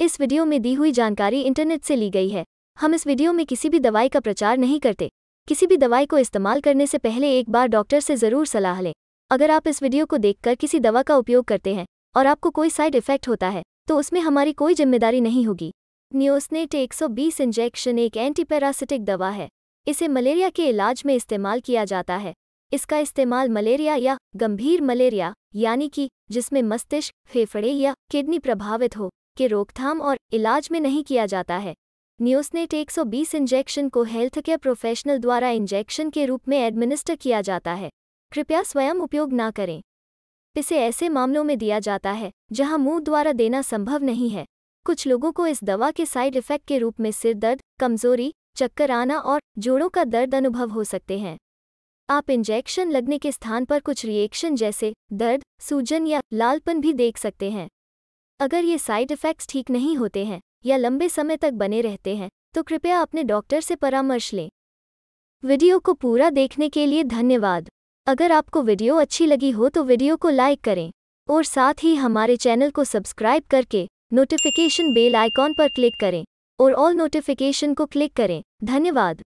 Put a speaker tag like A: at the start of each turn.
A: इस वीडियो में दी हुई जानकारी इंटरनेट से ली गई है हम इस वीडियो में किसी भी दवाई का प्रचार नहीं करते किसी भी दवाई को इस्तेमाल करने से पहले एक बार डॉक्टर से ज़रूर सलाह लें अगर आप इस वीडियो को देखकर किसी दवा का उपयोग करते हैं और आपको कोई साइड इफेक्ट होता है तो उसमें हमारी कोई जिम्मेदारी नहीं होगी न्योसनेट 120 इंजेक्शन एक एंटीपैरासिटिक दवा है इसे मलेरिया के इलाज में इस्तेमाल किया जाता है इसका इस्तेमाल मलेरिया या गंभीर मलेरिया यानी कि जिसमें मस्तिष्क फेफड़े या किडनी प्रभावित हो के रोकथाम और इलाज में नहीं किया जाता है न्यूसनेट 120 इंजेक्शन को हेल्थ केयर प्रोफेशनल द्वारा इंजेक्शन के रूप में एडमिनिस्टर किया जाता है कृपया स्वयं उपयोग ना करें इसे ऐसे मामलों में दिया जाता है जहां मुंह द्वारा देना संभव नहीं है कुछ लोगों को इस दवा के साइड इफेक्ट के रूप में सिर दर्द कमजोरी चक्कर आना और जोड़ों का दर्द अनुभव हो सकते हैं आप इंजेक्शन लगने के स्थान पर कुछ रिएक्शन जैसे दर्द सूजन या लालपन भी देख सकते हैं अगर ये साइड इफ़ेक्ट्स ठीक नहीं होते हैं या लंबे समय तक बने रहते हैं तो कृपया अपने डॉक्टर से परामर्श लें वीडियो को पूरा देखने के लिए धन्यवाद अगर आपको वीडियो अच्छी लगी हो तो वीडियो को लाइक करें और साथ ही हमारे चैनल को सब्सक्राइब करके नोटिफिकेशन बेल आइकॉन पर क्लिक करें और ऑल नोटिफिकेशन को क्लिक करें धन्यवाद